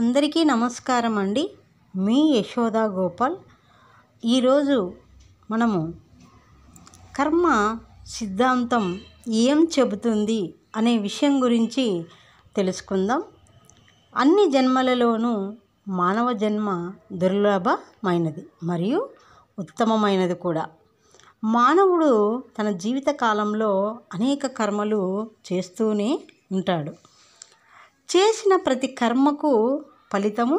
అందరికీ నమస్కారం అండి మీ యశోద గోపాల్ ఈరోజు మనము కర్మ సిద్ధాంతం ఏం చెబుతుంది అనే విషయం గురించి తెలుసుకుందాం అన్ని జన్మలలోనూ మానవ జన్మ దుర్లభమైనది మరియు ఉత్తమమైనది కూడా మానవుడు తన జీవిత కాలంలో అనేక కర్మలు చేస్తూనే ఉంటాడు చేసిన ప్రతి కర్మకు ఫలితము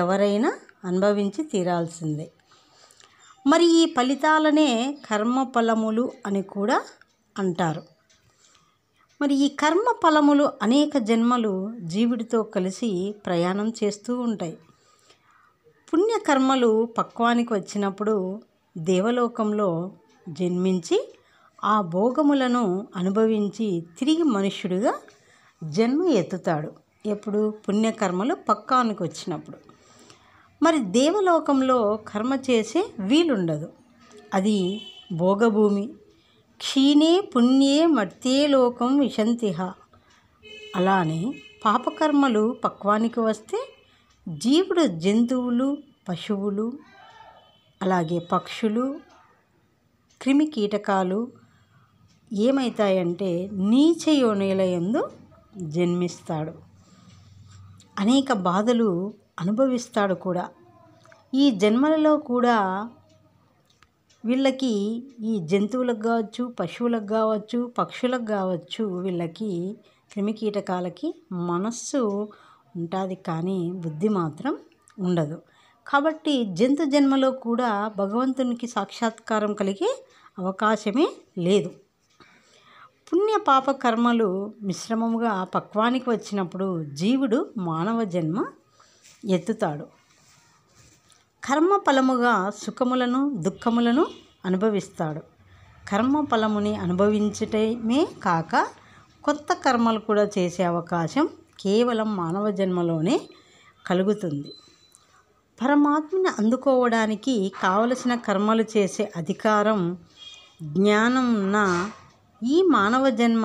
ఎవరైనా అనుభవించి తీరాల్సిందే మరి ఈ ఫలితాలనే కర్మ ఫలములు అని కూడా అంటారు మరి ఈ కర్మ ఫలములు అనేక జన్మలు జీవుడితో కలిసి ప్రయాణం చేస్తూ ఉంటాయి పుణ్యకర్మలు పక్వానికి వచ్చినప్పుడు దేవలోకంలో జన్మించి ఆ భోగములను అనుభవించి తిరిగి మనుష్యుడిగా జన్మ ఎత్తుతాడు ఎప్పుడు పుణ్యకర్మలు పక్కానికి వచ్చినప్పుడు మరి దేవలోకంలో కర్మ చేసే వీలుండదు అది భోగభూమి క్షీణే పుణ్యే మర్తే లోకం విశంతిహ అలానే పాపకర్మలు పక్వానికి వస్తే జీవుడు జంతువులు పశువులు అలాగే పక్షులు క్రిమి కీటకాలు ఏమవుతాయంటే నీచ యోనిల ఎందు జన్మిస్తాడు అనేక బాధలు అనుభవిస్తాడు కూడా ఈ జన్మలలో కూడా వీళ్ళకి ఈ జంతువులకు కావచ్చు పశువులకు కావచ్చు పక్షులకు కావచ్చు వీళ్ళకి క్రిమికీటకాలకి మనస్సు ఉంటుంది కానీ బుద్ధి మాత్రం ఉండదు కాబట్టి జంతు జన్మలో కూడా భగవంతునికి సాక్షాత్కారం కలిగే అవకాశమే లేదు పుణ్య పాప కర్మలు మిశ్రమముగా పక్వానికి వచ్చినప్పుడు జీవుడు మానవ జన్మ ఎత్తుతాడు కర్మ ఫలముగా సుఖములను దుఃఖములను అనుభవిస్తాడు కర్మ ఫలముని అనుభవించటమే కాక కొత్త కర్మలు కూడా చేసే అవకాశం కేవలం మానవ జన్మలోనే కలుగుతుంది పరమాత్మని అందుకోవడానికి కావలసిన కర్మలు చేసే అధికారం జ్ఞానం ఉన్న ఈ మానవ జన్మ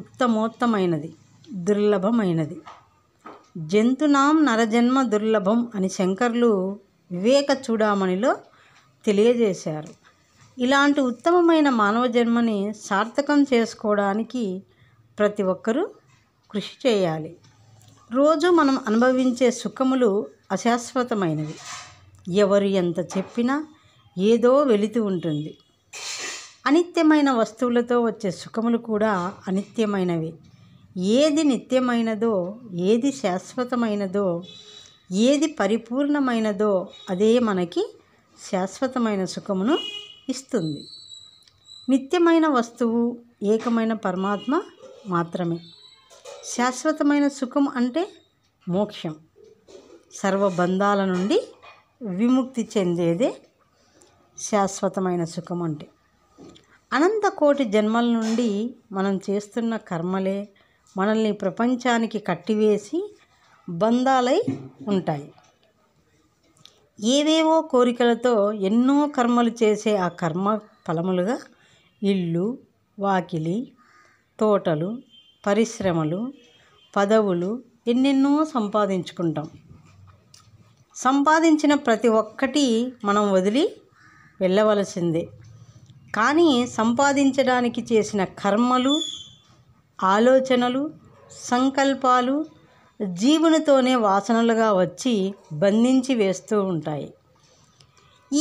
ఉత్తమోత్తమైనది దుర్లభమైనది జంతునాం నరజన్మ దుర్లభం అని శంకర్లు వివేక చూడామణిలో తెలియజేశారు ఇలాంటి ఉత్తమమైన మానవ జన్మని సార్థకం చేసుకోవడానికి ప్రతి ఒక్కరూ కృషి చేయాలి రోజు మనం అనుభవించే సుఖములు అశాశ్వతమైనవి ఎవరు ఎంత చెప్పినా ఏదో వెళుతూ ఉంటుంది అనిత్యమైన వస్తువులతో వచ్చే సుఖములు కూడా అనిత్యమైనవి ఏది నిత్యమైనదో ఏది శాశ్వతమైనదో ఏది పరిపూర్ణమైనదో అదే మనకి శాశ్వతమైన సుఖమును ఇస్తుంది నిత్యమైన వస్తువు ఏకమైన పరమాత్మ మాత్రమే శాశ్వతమైన సుఖం అంటే మోక్షం సర్వబంధాల నుండి విముక్తి చెందేదే శాశ్వతమైన సుఖం అంటే అనంత కోటి జన్మల నుండి మనం చేస్తున్న కర్మలే మనల్ని ప్రపంచానికి కట్టివేసి బంధాలై ఉంటాయి ఏవేవో కోరికలతో ఎన్నో కర్మలు చేసే ఆ కర్మ ఫలములుగా ఇల్లు వాకిలి తోటలు పరిశ్రమలు పదవులు ఎన్నెన్నో సంపాదించుకుంటాం సంపాదించిన ప్రతి ఒక్కటి మనం వదిలి వెళ్ళవలసిందే కానీ సంపాదించడానికి చేసిన కర్మలు ఆలోచనలు సంకల్పాలు జీవునితోనే వాసనలుగా వచ్చి బంధించి వేస్తూ ఉంటాయి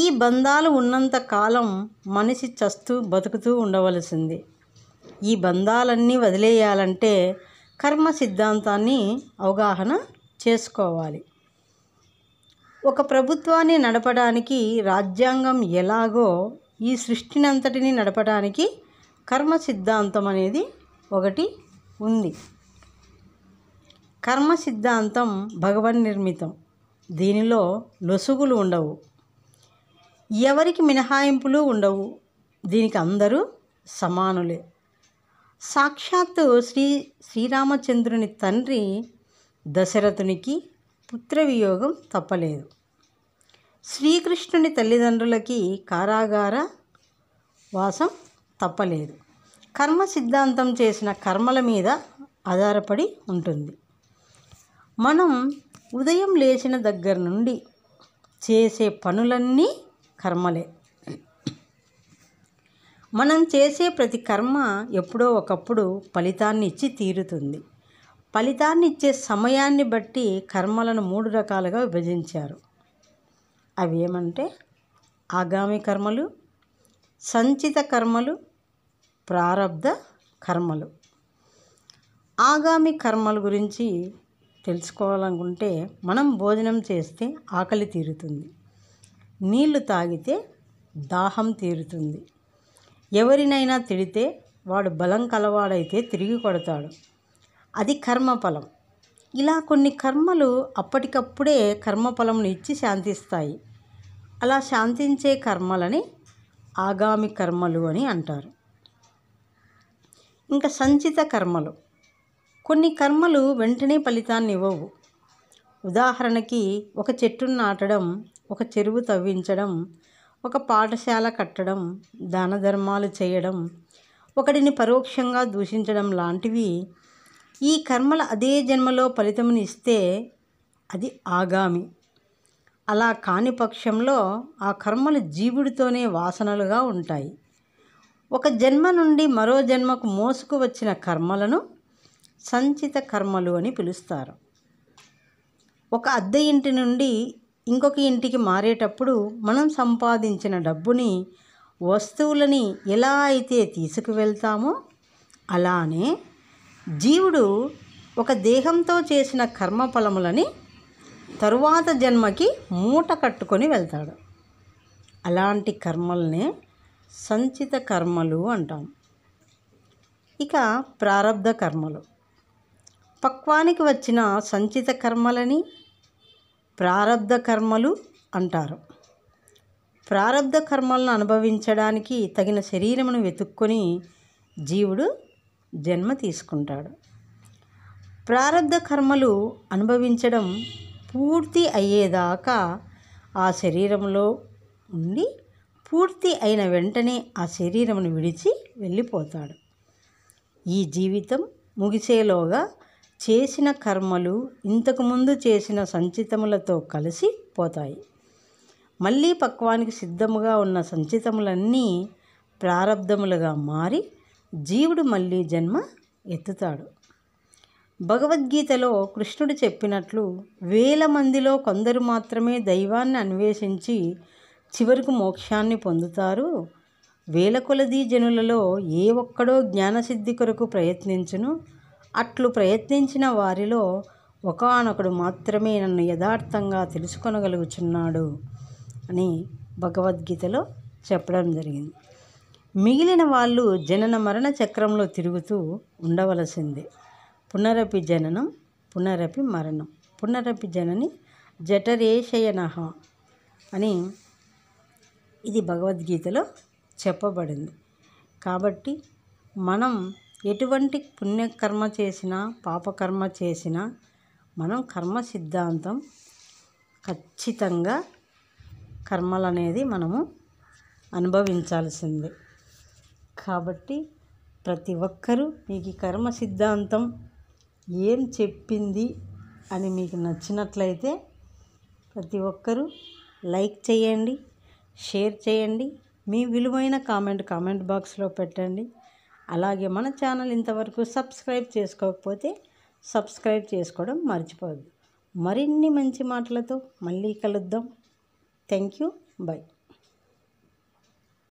ఈ బంధాలు ఉన్నంత కాలం మనిషి చస్తూ బతుకుతూ ఉండవలసింది ఈ బంధాలన్నీ వదిలేయాలంటే కర్మ సిద్ధాంతాన్ని అవగాహన చేసుకోవాలి ఒక ప్రభుత్వాన్ని నడపడానికి రాజ్యాంగం ఎలాగో ఈ సృష్టినంతటిని నడపడానికి కర్మ సిద్ధాంతం అనేది ఒకటి ఉంది కర్మ సిద్ధాంతం భగవన్ నిర్మితం దీనిలో లొసుగులు ఉండవు ఎవరికి మినహాయింపులు ఉండవు దీనికి అందరూ సమానులే సాక్షాత్తు శ్రీ శ్రీరామచంద్రుని తండ్రి దశరథునికి పుత్రవియోగం తప్పలేదు శ్రీకృష్ణుని తల్లిదండ్రులకి కారాగార వాసం తప్పలేదు కర్మ సిద్ధాంతం చేసిన కర్మల మీద ఆధారపడి ఉంటుంది మనం ఉదయం లేచిన దగ్గర నుండి చేసే పనులన్నీ కర్మలే మనం చేసే ప్రతి కర్మ ఎప్పుడో ఒకప్పుడు ఫలితాన్ని ఇచ్చి తీరుతుంది ఫలితాన్ని ఇచ్చే సమయాన్ని బట్టి కర్మలను మూడు రకాలుగా విభజించారు అవి ఏమంటే ఆగామి కర్మలు సంచిత కర్మలు ప్రారబ్ధ కర్మలు ఆగామి కర్మల గురించి తెలుసుకోవాలనుకుంటే మనం భోజనం చేస్తే ఆకలి తీరుతుంది నీళ్లు తాగితే దాహం తీరుతుంది ఎవరినైనా తిడితే వాడు బలం కలవాడైతే తిరిగి కొడతాడు అది కర్మఫలం ఇలా కొన్ని కర్మలు అప్పటికప్పుడే కర్మఫలంను ఇచ్చి శాంతిస్తాయి అలా శాంతించే కర్మలని ఆగామి కర్మలు అని అంటారు ఇంకా సంచిత కర్మలు కొన్ని కర్మలు వెంటనే ఫలితాన్ని ఇవ్వవు ఉదాహరణకి ఒక చెట్టును నాటడం ఒక చెరువు తవ్వించడం ఒక పాఠశాల కట్టడం దాన ధర్మాలు చేయడం ఒకడిని పరోక్షంగా దూషించడం లాంటివి ఈ కర్మల అదే జన్మలో ఫలితమును ఇస్తే అది ఆగామి అలా కాని పక్షంలో ఆ కర్మలు జీవుడితోనే వాసనలుగా ఉంటాయి ఒక జన్మ నుండి మరో జన్మకు మోసుకు వచ్చిన కర్మలను సంచిత కర్మలు అని పిలుస్తారు ఒక అద్దె ఇంటి నుండి ఇంకొక ఇంటికి మారేటప్పుడు మనం సంపాదించిన డబ్బుని వస్తువులని ఎలా అయితే తీసుకువెళ్తామో అలానే జీవుడు ఒక దేహంతో చేసిన కర్మ ఫలములని తరువాత జన్మకి మూట కట్టుకొని వెళ్తాడు అలాంటి కర్మల్నే సంచిత కర్మలు అంటాం ఇక ప్రారంధ కర్మలు పక్వానికి వచ్చిన సంచిత కర్మలని ప్రారంధ కర్మలు అంటారు ప్రారంధ కర్మలను అనుభవించడానికి తగిన శరీరమును వెతుక్కొని జీవుడు జన్మ తీసుకుంటాడు ప్రారంధ కర్మలు అనుభవించడం పూర్తి అయ్యేదాకా ఆ శరీరంలో ఉండి పూర్తి అయిన వెంటనే ఆ శరీరమును విడిచి వెళ్ళిపోతాడు ఈ జీవితం ముగిసేలోగా చేసిన కర్మలు ఇంతకుముందు చేసిన సంచితములతో కలిసి పోతాయి మళ్ళీ పక్వానికి సిద్ధముగా ఉన్న సంచితములన్నీ ప్రారంధములుగా మారి జీవుడు మళ్ళీ జన్మ ఎత్తుతాడు భగవద్గీతలో కృష్ణుడు చెప్పినట్లు వేల మందిలో కొందరు మాత్రమే దైవాన్ని అన్వేషించి చివరకు మోక్షాన్ని పొందుతారు వేల కొలది జనులలో ఏ ఒక్కడో జ్ఞానసిద్ధి కొరకు ప్రయత్నించును అట్లు ప్రయత్నించిన వారిలో ఒకనొకడు మాత్రమే నన్ను యథార్థంగా తెలుసుకొనగలుగుచున్నాడు అని భగవద్గీతలో చెప్పడం జరిగింది మిగిలిన వాళ్ళు జనన మరణ చక్రంలో తిరుగుతూ ఉండవలసిందే పునరపి జననం పునరపి మరణం పునరపి జనని జఠరేషయనహ అని ఇది భగవద్గీతలో చెప్పబడింది కాబట్టి మనం ఎటువంటి పుణ్యకర్మ చేసినా పాపకర్మ చేసినా మనం కర్మ సిద్ధాంతం ఖచ్చితంగా కర్మలనేది మనము అనుభవించాల్సిందే కాబట్టి ప్రతి ఒక్కరూ మీకు కర్మ సిద్ధాంతం ఏం చెప్పింది అని మీకు నచ్చినట్లయితే ప్రతి ఒక్కరూ లైక్ చేయండి షేర్ చేయండి మీ విలువైన కామెంట్ కామెంట్ బాక్స్లో పెట్టండి అలాగే మన ఛానల్ ఇంతవరకు సబ్స్క్రైబ్ చేసుకోకపోతే సబ్స్క్రైబ్ చేసుకోవడం మర్చిపోదు మరిన్ని మంచి మాటలతో మళ్ళీ కలుద్దాం థ్యాంక్ యూ బాయ్